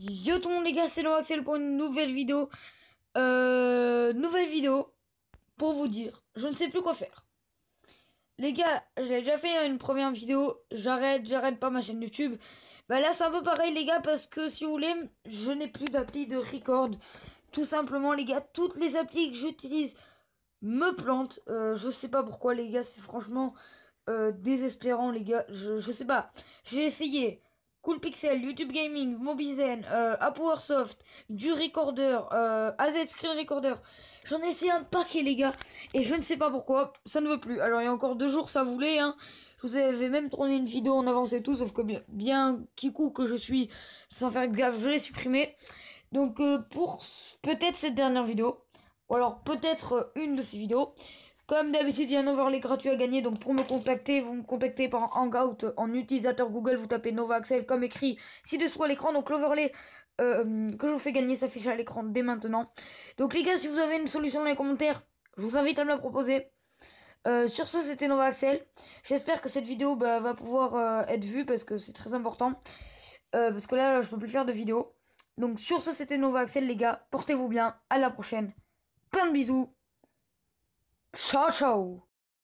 Yo tout le monde les gars, c'est Axel pour une nouvelle vidéo. Euh, nouvelle vidéo pour vous dire, je ne sais plus quoi faire. Les gars, j'ai déjà fait une première vidéo, j'arrête, j'arrête pas ma chaîne YouTube. Bah là c'est un peu pareil les gars parce que si vous voulez, je n'ai plus d'appli de record. Tout simplement les gars, toutes les applis que j'utilise me plantent. Euh, je sais pas pourquoi les gars, c'est franchement euh, désespérant les gars. Je, je sais pas, j'ai essayé Pixel, YouTube Gaming, Mobizen, euh, Apowersoft, du Recorder, euh, AZ Screen Recorder. J'en ai essayé un paquet, les gars. Et je ne sais pas pourquoi, ça ne veut plus. Alors, il y a encore deux jours, ça voulait, hein. Je vous avais même tourné une vidéo en avance et tout, sauf que bien, bien Kikou que je suis, sans faire gaffe, je l'ai supprimé. Donc, euh, pour peut-être cette dernière vidéo, ou alors peut-être euh, une de ces vidéos, comme d'habitude, il y a un overlay gratuit à gagner. Donc pour me contacter, vous me contactez par Hangout en utilisateur Google. Vous tapez Nova Axel comme écrit ci-dessous à l'écran. Donc l'overlay euh, que je vous fais gagner s'affiche à l'écran dès maintenant. Donc les gars, si vous avez une solution dans les commentaires, je vous invite à me la proposer. Euh, sur ce, c'était Nova Axel. J'espère que cette vidéo bah, va pouvoir euh, être vue parce que c'est très important. parce que là, je peux plus faire de vidéos. Donc sur ce, c'était Nova Axel, les gars. Portez-vous bien. À la prochaine. Plein de bisous. ciocia